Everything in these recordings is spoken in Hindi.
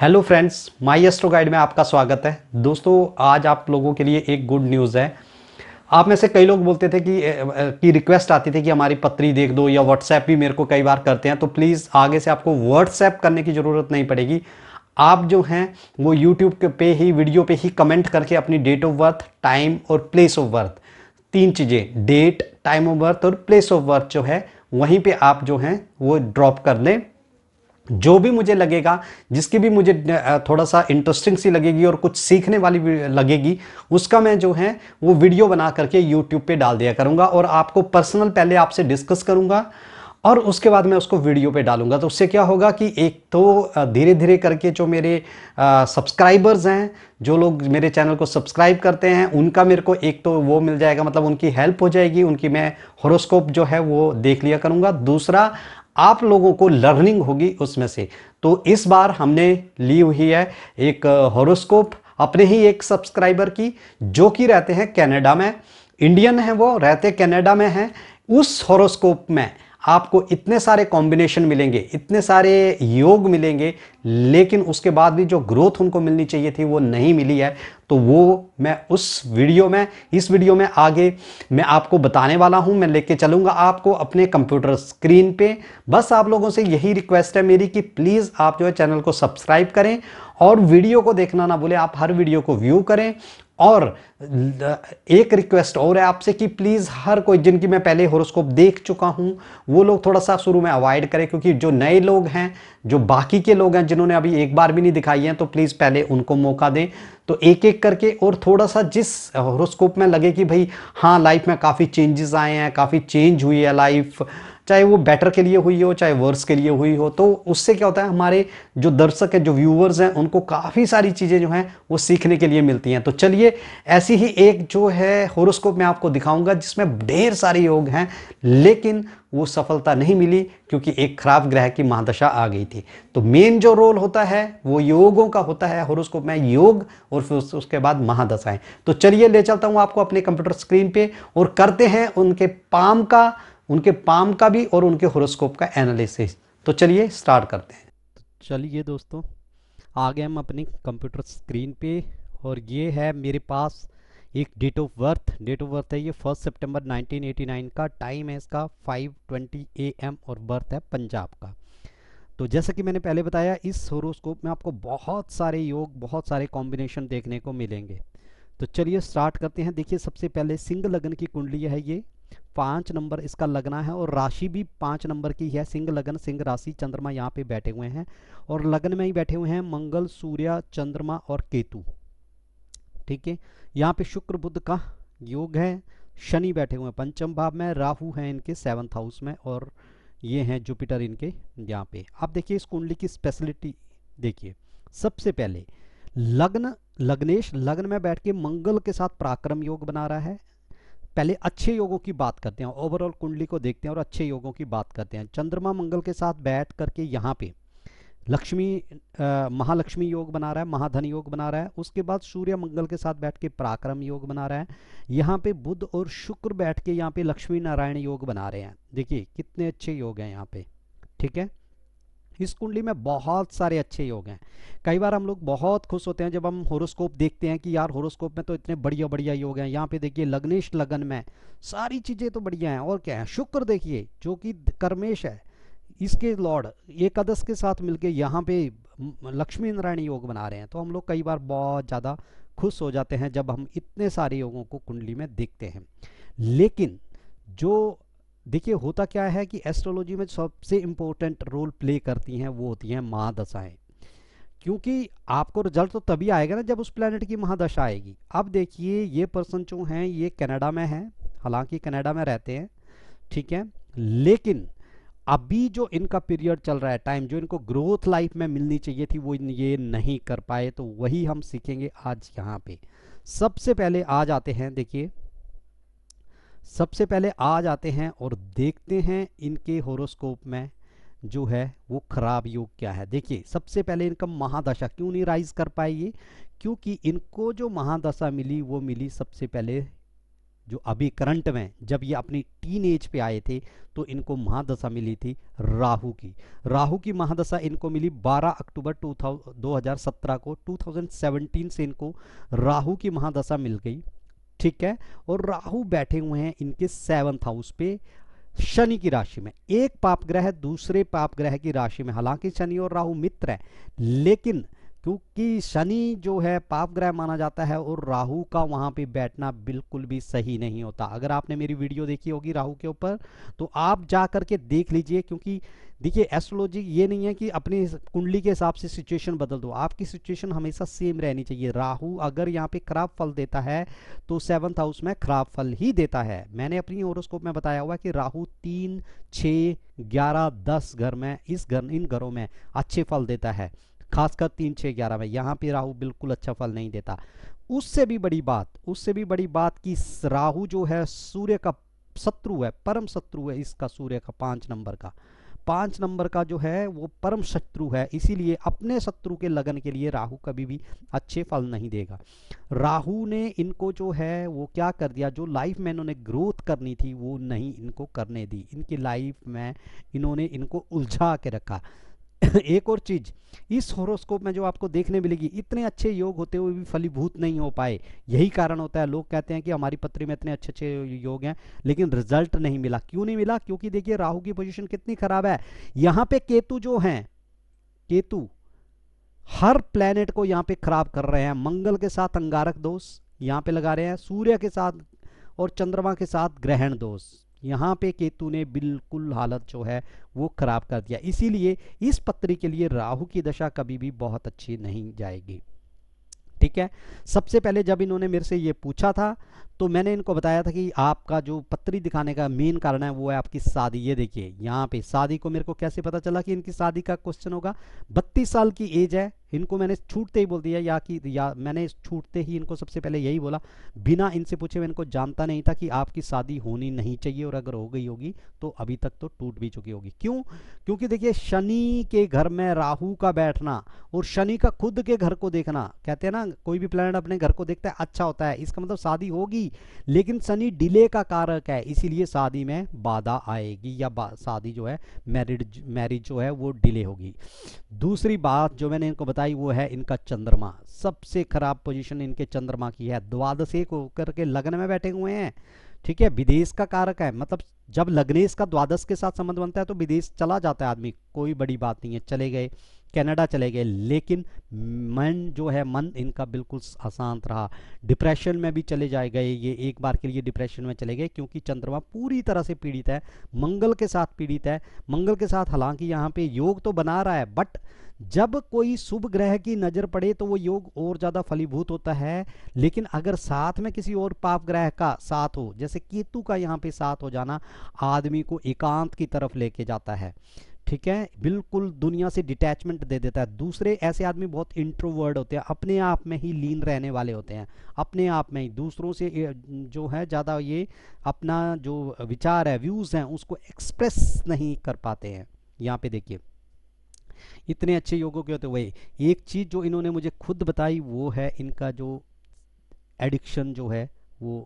hello friends my astro guide में आपका स्वागत है दोस्तों आज आप लोगों के लिए एक गुड न्यूज़ है आप में से कई लोग बोलते थे कि की रिक्वेस्ट आती थी कि हमारी पत्री देख दो या व्हाट्सएप भी मेरे को कई बार करते हैं तो प्लीज़ आगे से आपको व्हाट्सएप करने की ज़रूरत नहीं पड़ेगी आप जो हैं वो यूट्यूब पे ही वीडियो पे ही कमेंट करके अपनी डेट ऑफ बर्थ टाइम और प्लेस ऑफ बर्थ तीन चीज़ें डेट टाइम ऑफ बर्थ और प्लेस ऑफ बर्थ जो है वहीं पर आप जो हैं वो ड्रॉप कर लें जो भी मुझे लगेगा जिसकी भी मुझे थोड़ा सा इंटरेस्टिंग सी लगेगी और कुछ सीखने वाली लगेगी उसका मैं जो है वो वीडियो बना करके यूट्यूब पे डाल दिया करूँगा और आपको पर्सनल पहले आपसे डिस्कस करूँगा और उसके बाद मैं उसको वीडियो पे डालूंगा तो उससे क्या होगा कि एक तो धीरे धीरे करके जो मेरे सब्सक्राइबर्स हैं जो लोग मेरे चैनल को सब्सक्राइब करते हैं उनका मेरे को एक तो वो मिल जाएगा मतलब उनकी हेल्प हो जाएगी उनकी मैं हॉरोस्कोप जो है वो देख लिया करूँगा दूसरा आप लोगों को लर्निंग होगी उसमें से तो इस बार हमने ली हुई है एक हॉरोस्कोप अपने ही एक सब्सक्राइबर की जो कि रहते हैं कनाडा में इंडियन हैं वो रहते कनाडा में हैं उस हॉरोस्कोप में आपको इतने सारे कॉम्बिनेशन मिलेंगे इतने सारे योग मिलेंगे लेकिन उसके बाद भी जो ग्रोथ उनको मिलनी चाहिए थी वो नहीं मिली है तो वो मैं उस वीडियो में इस वीडियो में आगे मैं आपको बताने वाला हूं मैं लेके चलूंगा आपको अपने कंप्यूटर स्क्रीन पे बस आप लोगों से यही रिक्वेस्ट है मेरी कि प्लीज़ आप जो है चैनल को सब्सक्राइब करें और वीडियो को देखना ना भूलें आप हर वीडियो को व्यू करें और एक रिक्वेस्ट और है आपसे कि प्लीज़ हर कोई जिनकी मैं पहले हॉरोस्कोप देख चुका हूं वो लोग थोड़ा सा शुरू में अवॉइड करें क्योंकि जो नए लोग हैं जो बाकी के लोग हैं जिन्होंने अभी एक बार भी नहीं दिखाई है तो प्लीज़ पहले उनको मौका दें तो एक एक करके और थोड़ा सा जिस हॉरोस्कोप में लगे कि भाई हाँ लाइफ में काफ़ी चेंजेस आए हैं काफ़ी चेंज हुई है लाइफ चाहे वो बेटर के लिए हुई हो चाहे वर्स के लिए हुई हो तो उससे क्या होता है हमारे जो दर्शक हैं जो व्यूवर्स हैं उनको काफ़ी सारी चीज़ें जो हैं वो सीखने के लिए मिलती हैं तो चलिए ऐसे ऐसी ही एक जो है होरोस्कोप में आपको दिखाऊंगा जिसमें ढेर सारे योग हैं लेकिन वो सफलता नहीं मिली क्योंकि एक खराब ग्रह की महादशा आ गई थी तो मेन जो रोल होता है वो योगों का होता है होरोस्कोप में योग और फिर उस, उसके बाद महादशाएं तो चलिए ले चलता हूँ आपको अपने कंप्यूटर स्क्रीन पे और करते हैं उनके पाम का उनके पाम का भी और उनके होरोस्कोप का एनालिसिस तो चलिए स्टार्ट करते हैं चलिए दोस्तों आ गए हम अपनी कंप्यूटर स्क्रीन पे और ये है मेरे पास एक date of birth date of birth है ये फर्स्ट सितंबर 1989 का टाइम है इसका 5:20 एम और बर्थ है पंजाब का तो जैसा कि मैंने पहले बताया इस होरोस्कोप में आपको बहुत सारे योग बहुत सारे कॉम्बिनेशन देखने को मिलेंगे तो चलिए स्टार्ट करते हैं देखिए सबसे पहले सिंह लगन की कुंडली है ये पाँच नंबर इसका लगना है और राशि भी पाँच नंबर की है सिंह लगन सिंह राशि चंद्रमा यहाँ पे बैठे हुए हैं और लगन में ही बैठे हुए हैं मंगल सूर्य चंद्रमा और केतु ठीक है यहाँ पे शुक्र बुद्ध का योग है शनि बैठे हुए हैं पंचम भाव में राहु हैं इनके सेवन्थ हाउस में और ये हैं जुपिटर इनके यहाँ पे आप देखिए इस कुंडली की स्पेशलिटी देखिए सबसे पहले लग्न लग्नेश लग्न में बैठ के मंगल के साथ पराक्रम योग बना रहा है पहले अच्छे योगों की बात करते हैं ओवरऑल कुंडली को देखते हैं और अच्छे योगों की बात करते हैं चंद्रमा मंगल के साथ बैठ करके यहाँ पे लक्ष्मी महालक्ष्मी योग बना रहा है महाधन योग बना रहा है उसके बाद सूर्य मंगल के साथ बैठ के पराक्रम योग बना रहा है यहाँ पे बुध और शुक्र बैठ के यहाँ पे लक्ष्मी नारायण योग बना रहे हैं देखिए कितने अच्छे योग हैं यहाँ पे ठीक है इस कुंडली में बहुत सारे अच्छे योग हैं कई बार हम लोग बहुत खुश होते हैं जब हम होरोस्कोप देखते हैं कि यार होरोस्कोप में तो इतने बढ़िया बढ़िया योग हैं यहाँ पे देखिए लग्नेश लगन में सारी चीज़ें तो बढ़िया हैं और क्या है शुक्र देखिए जो कि कर्मेश है इसके लॉर्ड एकादश के साथ मिलके यहाँ पे लक्ष्मी नारायण योग बना रहे हैं तो हम लोग कई बार बहुत ज़्यादा खुश हो जाते हैं जब हम इतने सारे योगों को कुंडली में देखते हैं लेकिन जो देखिए होता क्या है कि एस्ट्रोलॉजी में सबसे इम्पोर्टेंट रोल प्ले करती हैं वो होती हैं महादशाएं क्योंकि आपको रिजल्ट तो तभी आएगा ना जब उस प्लानट की महादशा आएगी अब देखिए ये पर्सन जो हैं ये कनाडा में हैं हालांकि कनाडा में रहते हैं ठीक है लेकिन अभी जो इनका पीरियड चल रहा है टाइम जो इनको ग्रोथ लाइफ में मिलनी चाहिए थी वो ये नहीं कर पाए तो वही हम सीखेंगे आज यहाँ पे सबसे पहले आ जाते हैं देखिए सबसे पहले आ जाते हैं और देखते हैं इनके होरोस्कोप में जो है वो खराब योग क्या है देखिए सबसे पहले इनका महादशा क्यों नहीं राइज कर पाए ये क्योंकि इनको जो महादशा मिली वो मिली सबसे पहले जो अभी करंट में जब ये अपनी टीन एज पे आए थे तो इनको महादशा मिली थी राहु की राहु की महादशा इनको मिली 12 अक्टूबर 2017 को 2017 से इनको राहु की महादशा मिल गई ठीक है और राहु बैठे हुए हैं इनके सेवंथ हाउस पे शनि की राशि में एक पाप ग्रह दूसरे पाप ग्रह की राशि में हालांकि शनि और राहु मित्र है लेकिन क्योंकि शनि जो है पाप ग्रह माना जाता है और राहु का वहां पे बैठना बिल्कुल भी सही नहीं होता अगर आपने मेरी वीडियो देखी होगी राहु के ऊपर तो आप जा करके देख लीजिए क्योंकि देखिए एस्ट्रोलॉजी ये नहीं है कि अपनी कुंडली के हिसाब से सिचुएशन बदल दो आपकी सिचुएशन हमेशा सेम रहनी चाहिए राहु अगर यहाँ पे खराब फल देता है तो सेवंथ हाउस में खराब फल ही देता है मैंने अपनी ओरोस्कोप में बताया हुआ कि राहु तीन छः ग्यारह दस घर में इस घर इन घरों में अच्छे फल देता है खासकर तीन छः ग्यारह में यहाँ पे राहु बिल्कुल अच्छा फल नहीं देता उससे भी बड़ी बात उससे भी बड़ी बात कि राहु जो है सूर्य का शत्रु है परम शत्रु है इसका सूर्य का पाँच नंबर का पाँच नंबर का जो है वो परम शत्रु है इसीलिए अपने शत्रु के लगन के लिए राहु कभी भी अच्छे फल नहीं देगा राहु ने इनको जो है वो क्या कर दिया जो लाइफ में इन्होंने ग्रोथ करनी थी वो नहीं इनको करने दी इनकी लाइफ में इन्होंने इनको उलझा के रखा एक और चीज इस होरोस्कोप में जो आपको देखने मिलेगी इतने अच्छे योग होते हुए भी फलीभूत नहीं हो पाए यही कारण होता है लोग कहते हैं कि हमारी पत्री में इतने अच्छे अच्छे योग हैं लेकिन रिजल्ट नहीं मिला क्यों नहीं मिला क्योंकि देखिए राहु की पोजीशन कितनी खराब है यहां पे केतु जो है केतु हर प्लेनेट को यहां पर खराब कर रहे हैं मंगल के साथ अंगारक दोष यहां पर लगा रहे हैं सूर्य के साथ और चंद्रमा के साथ ग्रहण दोष यहाँ पे केतु ने बिल्कुल हालत जो है वो खराब कर दिया इसीलिए इस पत्री के लिए राहु की दशा कभी भी बहुत अच्छी नहीं जाएगी ठीक है सबसे पहले जब इन्होंने मेरे से ये पूछा था तो मैंने इनको बताया था कि आपका जो पत्री दिखाने का मेन कारण है वो है आपकी शादी ये देखिए यहाँ पे शादी को मेरे को कैसे पता चला कि इनकी शादी का क्वेश्चन होगा बत्तीस साल की एज है इनको मैंने छूटते ही बोल दिया या कि या मैंने छूटते ही इनको सबसे पहले यही बोला बिना इनसे पूछे मैं इनको जानता नहीं था कि आपकी शादी होनी नहीं चाहिए और अगर हो गई होगी तो अभी तक तो टूट भी चुकी होगी क्यों क्योंकि देखिए शनि के घर में राहु का बैठना और शनि का खुद के घर को देखना कहते हैं ना कोई भी प्लानट अपने घर को देखता है अच्छा होता है इसका मतलब शादी होगी होगी लेकिन सनी डिले का कारक है इसीलिए शादी में बाधा आएगी या शादी जो है मैरिड मैरिज जो है वो डिले होगी दूसरी बात जो मैंने इनको बताई वो है इनका चंद्रमा सबसे खराब पोजिशन इनके चंद्रमा की है द्वादश एक होकर के लग्न में बैठे हुए हैं ठीक है विदेश का कारक है मतलब जब लग्नेश का द्वादश के साथ संबंध बनता है तो विदेश चला जाता है आदमी कोई बड़ी बात नहीं है चले गए कनाडा चले गए लेकिन मन जो है मन इनका बिल्कुल अशांत रहा डिप्रेशन में भी चले जाए गए ये एक बार के लिए डिप्रेशन में चले गए क्योंकि चंद्रमा पूरी तरह से पीड़ित है मंगल के साथ पीड़ित है मंगल के साथ हालांकि यहाँ पे योग तो बना रहा है बट जब कोई शुभ ग्रह की नज़र पड़े तो वो योग और ज़्यादा फलीभूत होता है लेकिन अगर साथ में किसी और पाप ग्रह का साथ हो जैसे केतु का यहाँ पे साथ हो जाना आदमी को एकांत की तरफ लेके जाता है ठीक है बिल्कुल दुनिया से डिटैचमेंट दे देता है दूसरे ऐसे आदमी बहुत इंट्रोवर्ड होते हैं अपने आप में ही लीन रहने वाले होते हैं अपने आप में ही दूसरों से जो है ज़्यादा ये अपना जो विचार है व्यूज़ हैं उसको एक्सप्रेस नहीं कर पाते हैं यहाँ पे देखिए इतने अच्छे योगों के होते वही एक चीज़ जो इन्होंने मुझे खुद बताई वो है इनका जो एडिक्शन जो है वो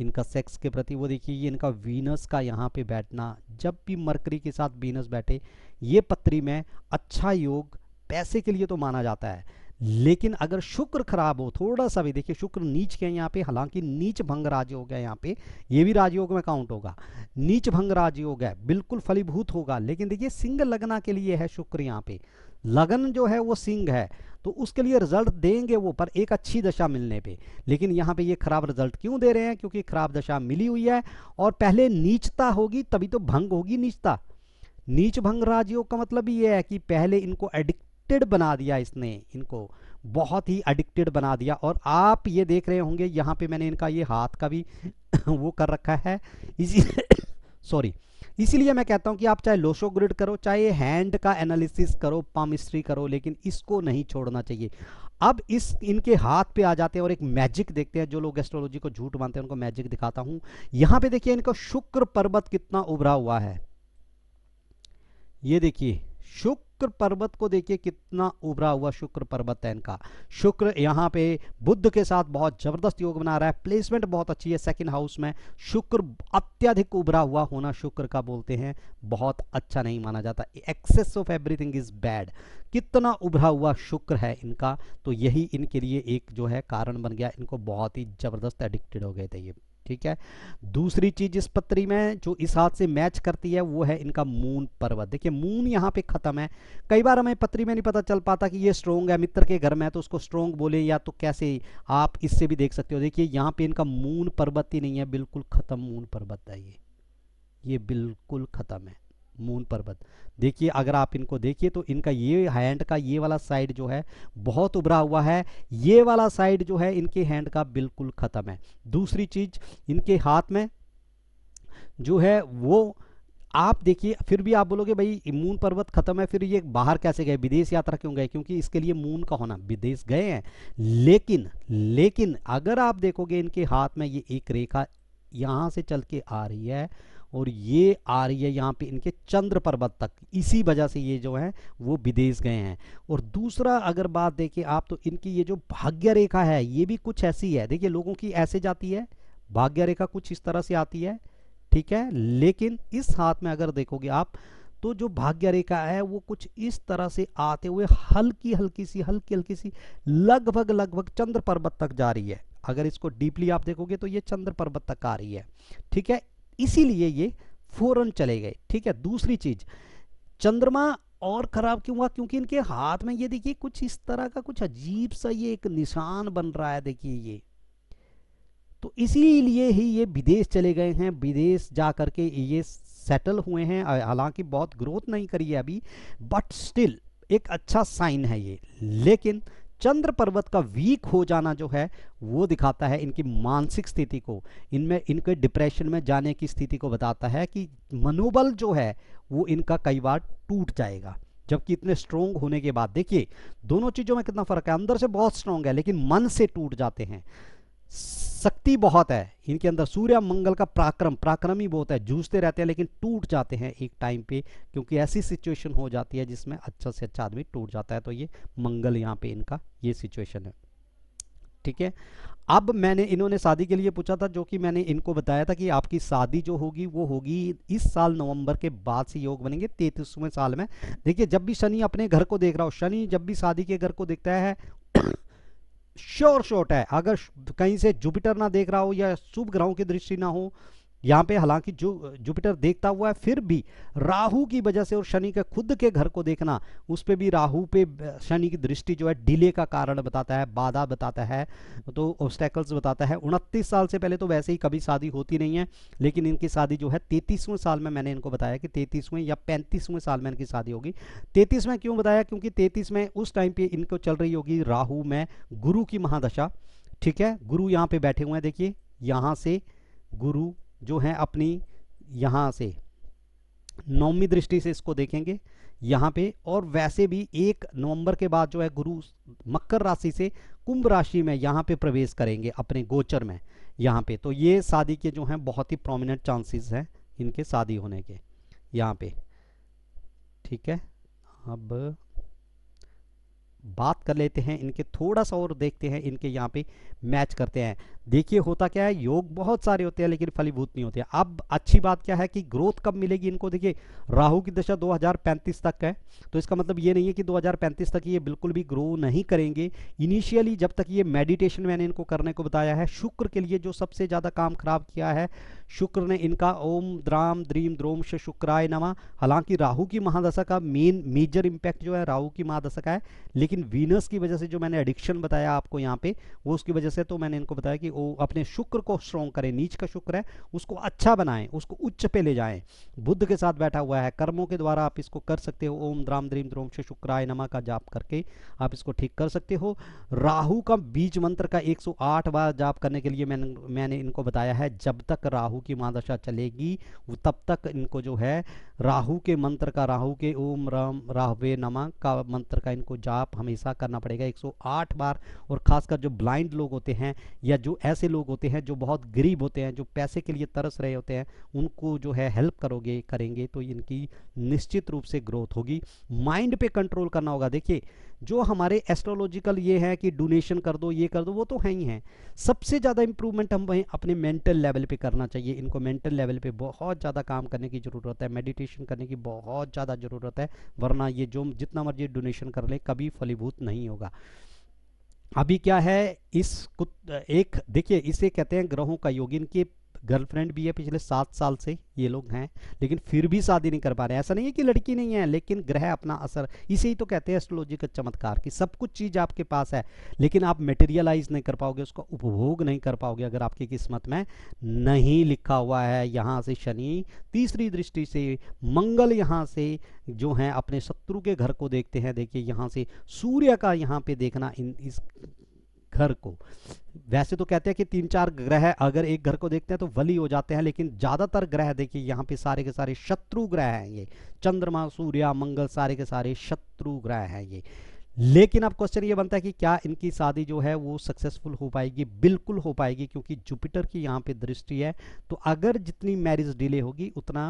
इनका सेक्स के प्रति वो देखिए ये इनका वीनस का यहाँ पे बैठना जब भी मरकरी के साथ वीनस बैठे ये पत्री में अच्छा योग पैसे के लिए तो माना जाता है लेकिन अगर शुक्र खराब हो थोड़ा सा भी देखिए शुक्र नीच के यहाँ पे हालांकि नीच भंग राजयोग है यहाँ पे ये भी राजयोग में काउंट होगा नीच भंग राजयोग है बिल्कुल फलीभूत होगा लेकिन देखिए सिंह लगना के लिए है शुक्र यहाँ पे लगन जो है वो सिंह है तो उसके लिए रिजल्ट देंगे वो पर एक अच्छी दशा मिलने पे लेकिन यहाँ पे ये खराब रिजल्ट क्यों दे रहे हैं क्योंकि खराब दशा मिली हुई है और पहले नीचता होगी तभी तो भंग होगी नीचता नीच भंग राजयोग का मतलब ये है कि पहले इनको एडिक्टेड बना दिया इसने इनको बहुत ही एडिक्टेड बना दिया और आप ये देख रहे होंगे यहाँ पे मैंने इनका ये हाथ का भी वो कर रखा है इसी सॉरी इसीलिए मैं कहता हूं कि आप चाहे लोशो ग्रिड करो चाहे हैंड का एनालिसिस करो पामिस्ट्री करो लेकिन इसको नहीं छोड़ना चाहिए अब इस इनके हाथ पे आ जाते हैं और एक मैजिक देखते हैं जो लोग एस्ट्रोलॉजी को झूठ मानते हैं उनको मैजिक दिखाता हूं यहां पे देखिए इनका शुक्र पर्वत कितना उभरा हुआ है ये देखिए शुक्र पर्वत को देखिए कितना उभरा हुआ शुक्र पर्वत है इनका शुक्र यहाँ पे बुद्ध के साथ बहुत जबरदस्त योग बना रहा है प्लेसमेंट बहुत अच्छी है सेकंड हाउस में शुक्र अत्यधिक उभरा हुआ होना शुक्र का बोलते हैं बहुत अच्छा नहीं माना जाता excess of everything is bad कितना उभरा हुआ शुक्र है इनका तो यही इनके लिए एक जो है कारण बन गया इनको बहुत ही जबरदस्त एडिक्टेड हो गए थे ये ठीक है दूसरी चीज इस पत्री में जो इस हाथ से मैच करती है वो है इनका मून पर्वत देखिए मून यहाँ पे खत्म है कई बार हमें पत्री में नहीं पता चल पाता कि ये स्ट्रोंग है मित्र के घर में है तो उसको स्ट्रोंग बोले या तो कैसे आप इससे भी देख सकते हो देखिए यहाँ पे इनका मून पर्वत ही नहीं है बिल्कुल खत्म मून पर्वत है ये ये बिल्कुल खत्म है मून पर्वत देखिए अगर आप इनको देखिए तो इनका ये हैंड का ये वाला साइड जो है बहुत उभरा हुआ है ये वाला साइड जो है इनके हैंड का बिल्कुल ख़त्म है दूसरी चीज़ इनके हाथ में जो है वो आप देखिए फिर भी आप बोलोगे भाई मून पर्वत खत्म है फिर ये बाहर कैसे गए विदेश यात्रा क्यों गए क्योंकि इसके लिए मून का होना विदेश गए हैं लेकिन लेकिन अगर आप देखोगे इनके हाथ में ये एक रेखा यहां से चल के आ रही है और ये आ रही है यहाँ पे इनके चंद्र पर्वत तक इसी वजह से ये जो है वो विदेश गए हैं और दूसरा अगर बात देखें आप तो इनकी ये जो भाग्य रेखा है ये भी कुछ ऐसी है देखिए लोगों की ऐसे जाती है भाग्य रेखा कुछ इस तरह से आती है ठीक है लेकिन इस हाथ में अगर देखोगे आप तो जो भाग्य रेखा है वो कुछ इस तरह से आते हुए हल्की हल्की सी हल्की हल्की सी लगभग लगभग चंद्र पर्वत तक जा रही है अगर इसको डीपली आप देखोगे तो ये चंद्र पर्वत तक आ रही है ठीक है इसीलिए ये फौरन चले गए ठीक है दूसरी चीज चंद्रमा और खराब क्यों हुआ क्योंकि इनके हाथ में ये देखिए कुछ इस तरह का कुछ अजीब सा ये एक निशान बन रहा है देखिए ये तो इसीलिए ही ये विदेश चले गए हैं विदेश जा करके ये सेटल हुए हैं हालांकि बहुत ग्रोथ नहीं करी है अभी बट स्टिल एक अच्छा साइन है ये लेकिन चंद्र पर्वत का वीक हो जाना जो है वो दिखाता है इनकी मानसिक स्थिति को इनमें इनके डिप्रेशन में जाने की स्थिति को बताता है कि मनोबल जो है वो इनका कई बार टूट जाएगा जबकि इतने स्ट्रोंग होने के बाद देखिए दोनों चीज़ों में कितना फर्क है अंदर से बहुत स्ट्रोंग है लेकिन मन से टूट जाते हैं शक्ति बहुत है इनके अंदर सूर्य मंगल का पराक्रम पराक्रम ही बहुत है जूझते रहते हैं लेकिन टूट जाते हैं एक टाइम पे क्योंकि ऐसी सिचुएशन हो जाती है जिसमें अच्छा से अच्छा आदमी टूट जाता है तो ये मंगल यहाँ पे इनका ये सिचुएशन है ठीक है अब मैंने इन्होंने शादी के लिए पूछा था जो कि मैंने इनको बताया था कि आपकी शादी जो होगी वो होगी इस साल नवंबर के बाद से योग बनेंगे तैतीसवें साल में देखिए जब भी शनि अपने घर को देख रहा हो शनि जब भी शादी के घर को देखता है श्योर शॉट है अगर कहीं से जुपिटर ना देख रहा हो या शुभ ग्रहों की दृष्टि ना हो यहाँ पे हालांकि जो जुपिटर देखता हुआ है फिर भी राहु की वजह से और शनि के खुद के घर को देखना उस पर भी राहु पे शनि की दृष्टि जो है डिले का कारण बताता है बाधा बताता है तो ऑब्स्टेकल्स बताता है उनतीस साल से पहले तो वैसे ही कभी शादी होती नहीं है लेकिन इनकी शादी जो है तैतीसवें साल में मैंने इनको बताया कि तैतीसवें या पैंतीसवें साल में इनकी शादी होगी तैतीसवें क्यों बताया क्योंकि तैंतीस में उस टाइम पर इनको चल रही होगी राहू में गुरु की महादशा ठीक है गुरु यहाँ पे बैठे हुए हैं देखिए यहाँ से गुरु जो हैं अपनी यहाँ से नौमी दृष्टि से इसको देखेंगे यहाँ पे और वैसे भी एक नवंबर के बाद जो है गुरु मकर राशि से कुंभ राशि में यहाँ पे प्रवेश करेंगे अपने गोचर में यहाँ पे तो ये शादी के जो हैं बहुत ही प्रोमिनेंट चांसेस हैं इनके शादी होने के यहाँ पे ठीक है अब बात कर लेते हैं इनके थोड़ा सा और देखते हैं इनके यहाँ पे मैच करते हैं देखिए होता क्या है योग बहुत सारे होते हैं लेकिन फलीभूत नहीं होते अब अच्छी बात क्या है कि ग्रोथ कब मिलेगी इनको देखिए राहु की दशा 2035 तक है तो इसका मतलब ये नहीं है कि 2035 तक ये बिल्कुल भी ग्रो नहीं करेंगे इनिशियली जब तक ये मेडिटेशन मैंने इनको करने को बताया है शुक्र के लिए जो सबसे ज़्यादा काम खराब किया है शुक्र ने इनका ओम द्राम द्रीम द्रोम श शुक्राय नमा हालांकि राहु की महादशा का मेन मेजर इम्पैक्ट जो है राहु की महादशा का है लेकिन वीनस की वजह से जो मैंने एडिक्शन बताया आपको यहाँ पे वो उसकी वजह से तो मैंने इनको बताया कि अपने शुक्र को स्ट्रॉन्ग करें नीच का शुक्र है उसको अच्छा बनाएं उसको उच्च पे ले जाएं बुद्ध के साथ बैठा हुआ है कर्मों के द्वारा आप इसको कर सकते हो ओम द्राम द्रीम द्रोम से शुक्राय नमा का जाप करके आप इसको ठीक कर सकते हो राहु का बीज मंत्र का 108 बार जाप करने के लिए मैं, मैंने इनको बताया है जब तक राहू की मादशा चलेगी तब तक इनको जो है राहु के मंत्र का राहु के ओम राम राहवे नमा का मंत्र का इनको जाप हमेशा करना पड़ेगा 108 बार और खासकर जो ब्लाइंड लोग होते हैं या जो ऐसे लोग होते हैं जो बहुत गरीब होते हैं जो पैसे के लिए तरस रहे होते हैं उनको जो है हेल्प करोगे करेंगे तो इनकी निश्चित रूप से ग्रोथ होगी माइंड पे कंट्रोल करना होगा देखिए जो हमारे एस्ट्रोलॉजिकल ये है कि डोनेशन कर दो ये कर दो वो तो है ही हैं सबसे ज़्यादा इंप्रूवमेंट हमें अपने मेंटल लेवल पे करना चाहिए इनको मेंटल लेवल पे बहुत ज़्यादा काम करने की ज़रूरत है मेडिटेशन करने की बहुत ज़्यादा ज़रूरत है वरना ये जो जितना मर्जी डोनेशन कर ले कभी फलीभूत नहीं होगा अभी क्या है इस एक देखिए इसे कहते हैं ग्रहों का योग इनके गर्लफ्रेंड भी है पिछले सात साल से ये लोग हैं लेकिन फिर भी शादी नहीं कर पा रहे ऐसा नहीं है कि लड़की नहीं है लेकिन ग्रह अपना असर इसे ही तो कहते हैं एस्ट्रोलॉजी का चमत्कार कि सब कुछ चीज़ आपके पास है लेकिन आप मेटेरियलाइज नहीं कर पाओगे उसका उपभोग नहीं कर पाओगे अगर आपकी किस्मत में नहीं लिखा हुआ है यहाँ से शनि तीसरी दृष्टि से मंगल यहाँ से जो है अपने शत्रु के घर को देखते हैं देखिए यहाँ से सूर्य का यहाँ पे देखना इन इस घर को वैसे तो कहते हैं कि तीन चार ग्रह अगर एक घर को देखते हैं तो वली हो जाते हैं लेकिन ज़्यादातर ग्रह देखिए यहाँ पे सारे के सारे शत्रु ग्रह हैं ये चंद्रमा सूर्य मंगल सारे के सारे शत्रु ग्रह हैं ये लेकिन अब क्वेश्चन ये बनता है कि क्या इनकी शादी जो है वो सक्सेसफुल हो पाएगी बिल्कुल हो पाएगी क्योंकि जुपिटर की यहाँ पे दृष्टि है तो अगर जितनी मैरिज डिले होगी उतना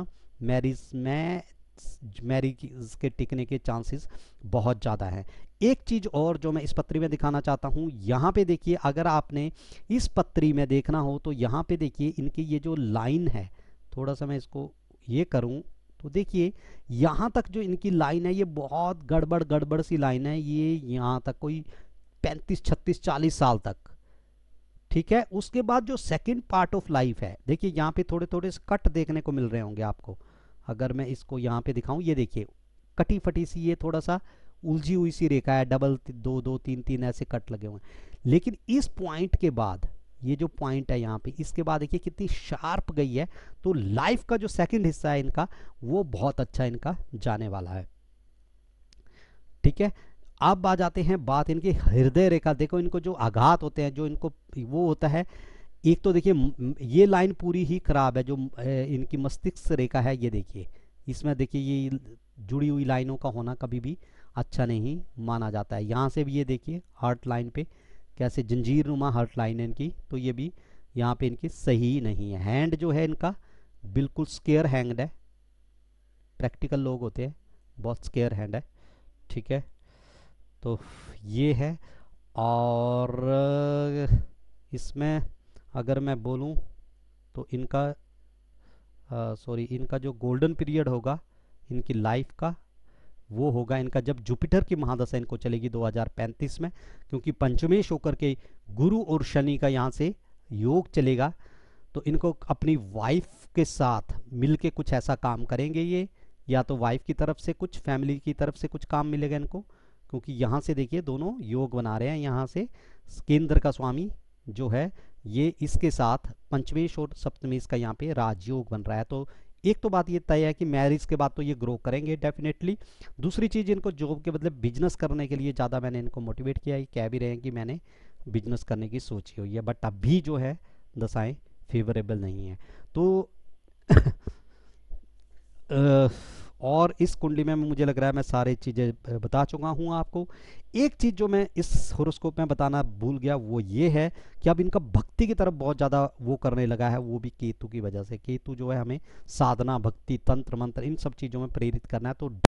मैरिज में मैरिज के टिकने के चांसेस बहुत ज़्यादा है एक चीज़ और जो मैं इस पत्री में दिखाना चाहता हूं यहां पे देखिए अगर आपने इस पत्री में देखना हो तो यहां पे देखिए इनकी ये जो लाइन है थोड़ा सा मैं इसको ये करूं तो देखिए यहां तक जो इनकी लाइन है ये बहुत गड़बड़ गड़बड़ सी लाइन है ये यहाँ तक कोई पैंतीस छत्तीस चालीस साल तक ठीक है उसके बाद जो सेकेंड पार्ट ऑफ लाइफ है देखिए यहाँ पे थोड़े थोड़े कट देखने को मिल रहे होंगे आपको अगर मैं इसको यहाँ पे दिखाऊं ये देखिए कटी फटी सी ये थोड़ा सा उलझी हुई सी रेखा है डबल दो दो तीन तीन ऐसे कट लगे हुए हैं लेकिन इस पॉइंट के बाद ये जो पॉइंट है यहाँ पे इसके बाद देखिए कितनी शार्प गई है तो लाइफ का जो सेकंड हिस्सा है इनका वो बहुत अच्छा इनका जाने वाला है ठीक है अब आ जाते हैं बात इनके हृदय रेखा देखो इनको जो आघात होते हैं जो इनको वो होता है एक तो देखिए ये लाइन पूरी ही खराब है जो इनकी मस्तिष्क रेखा है ये देखिए इसमें देखिए ये जुड़ी हुई लाइनों का होना कभी भी अच्छा नहीं माना जाता है यहाँ से भी ये देखिए हार्ट लाइन पे कैसे जंजीर नुमा हार्ट लाइन है इनकी तो ये भी यहाँ पे इनकी सही नहीं है हैंड जो है इनका बिल्कुल स्केयर हैंड है प्रैक्टिकल लोग होते हैं बहुत स्केयर हैंड है ठीक है तो ये है और इसमें अगर मैं बोलूँ तो इनका सॉरी इनका जो गोल्डन पीरियड होगा इनकी लाइफ का वो होगा इनका जब जुपिटर की महादशा इनको चलेगी 2035 में क्योंकि पंचमेश होकर के गुरु और शनि का यहाँ से योग चलेगा तो इनको अपनी वाइफ के साथ मिल के कुछ ऐसा काम करेंगे ये या तो वाइफ की तरफ से कुछ फैमिली की तरफ से कुछ काम मिलेगा इनको क्योंकि यहाँ से देखिए दोनों योग बना रहे हैं यहाँ से केंद्र का स्वामी जो है ये इसके साथ पंचमेश और सप्तमेश का यहाँ पे राजयोग बन रहा है तो एक तो बात ये तय है कि मैरिज के बाद तो ये ग्रो करेंगे डेफिनेटली दूसरी चीज़ इनको जॉब के बदले बिजनेस करने के लिए ज़्यादा मैंने इनको मोटिवेट किया कह भी रहे हैं कि मैंने बिजनेस करने की सोची हुई है बट अभी जो है दशाएँ फेवरेबल नहीं है तो और इस कुंडली में मुझे लग रहा है मैं सारी चीज़ें बता चुका हूँ आपको एक चीज़ जो मैं इस हॉरोस्कोप में बताना भूल गया वो ये है कि अब इनका भक्ति की तरफ बहुत ज़्यादा वो करने लगा है वो भी केतु की वजह से केतु जो है हमें साधना भक्ति तंत्र मंत्र इन सब चीज़ों में प्रेरित करना है तो